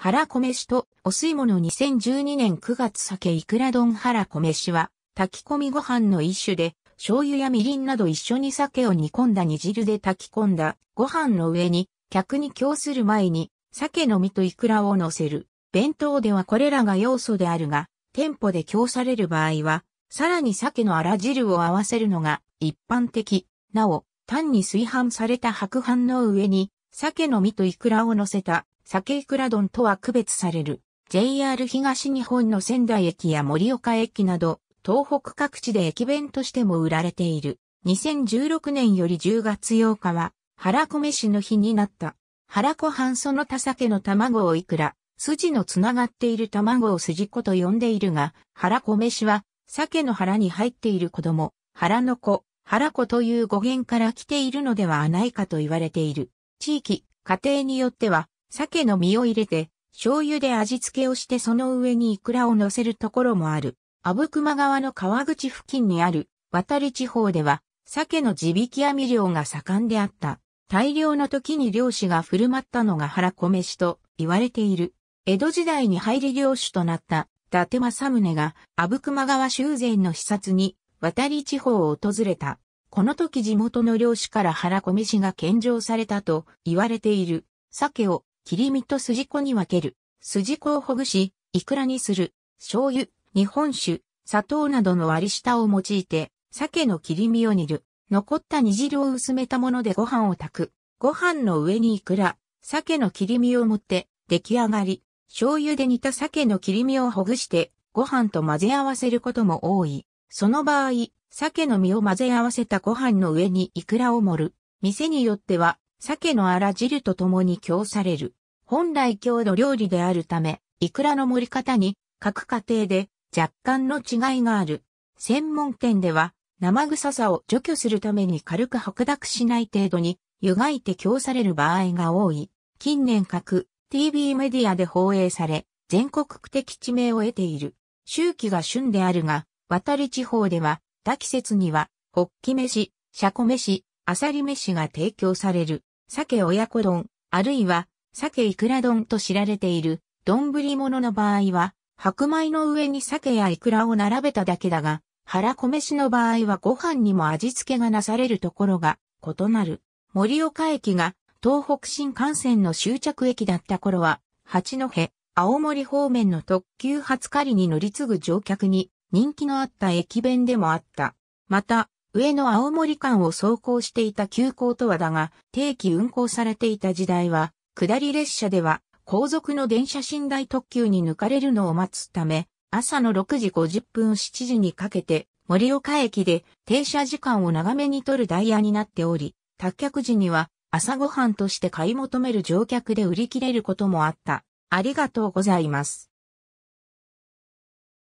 腹米飯とお吸い物2012年9月酒いくら丼腹米飯は炊き込みご飯の一種で醤油やみりんなど一緒に鮭を煮込んだ煮汁で炊き込んだご飯の上に客に供する前に鮭の身といくらを乗せる。弁当ではこれらが要素であるが店舗で供される場合はさらに鮭のあら汁を合わせるのが一般的。なお、単に炊飯された白飯の上に、鮭の身とイクラを乗せた酒いくら丼とは区別される。JR 東日本の仙台駅や盛岡駅など、東北各地で駅弁としても売られている。2016年より10月8日は、原米市の日になった。原子半その田酒の卵をいくら、筋のつながっている卵を筋子と呼んでいるが、原米市は、鮭の腹に入っている子供、腹の子、腹子という語源から来ているのではないかと言われている。地域、家庭によっては、鮭の身を入れて、醤油で味付けをしてその上にイクラを乗せるところもある。阿武隈川の川口付近にある渡り地方では、鮭の地引き網漁が盛んであった。大量の時に漁師が振る舞ったのが原米市と言われている。江戸時代に入り漁師となった伊達政宗が阿武隈川修繕の視察に渡り地方を訪れた。この時地元の漁師から原米市が献上されたと言われている。鮭を切り身と筋子に分ける。筋子をほぐし、イクラにする。醤油、日本酒、砂糖などの割り下を用いて、鮭の切り身を煮る。残った煮汁を薄めたものでご飯を炊く。ご飯の上にイクラ、鮭の切り身を盛って、出来上がり。醤油で煮た鮭の切り身をほぐして、ご飯と混ぜ合わせることも多い。その場合、鮭の身を混ぜ合わせたご飯の上にイクラを盛る。店によっては、鮭のあら汁と共に供される。本来郷土料理であるため、イクラの盛り方に各家庭で若干の違いがある。専門店では生臭さを除去するために軽く白濁しない程度に湯がいて供される場合が多い。近年各 TV メディアで放映され、全国区的地名を得ている。周期が旬であるが、渡り地方では、多季節には、ホッキ飯、シャコ飯、アサリ飯が提供される。鮭親子丼、あるいは、鮭いくら丼と知られている、丼物の場合は、白米の上に鮭やイクラを並べただけだが、腹米しの場合はご飯にも味付けがなされるところが異なる。盛岡駅が東北新幹線の終着駅だった頃は、八戸、青森方面の特急初狩りに乗り継ぐ乗客に人気のあった駅弁でもあった。また、上の青森間を走行していた急行とはだが、定期運行されていた時代は、下り列車では、後続の電車寝台特急に抜かれるのを待つため、朝の6時50分7時にかけて、盛岡駅で停車時間を長めに取るダイヤになっており、脱却時には朝ごはんとして買い求める乗客で売り切れることもあった。ありがとうございます。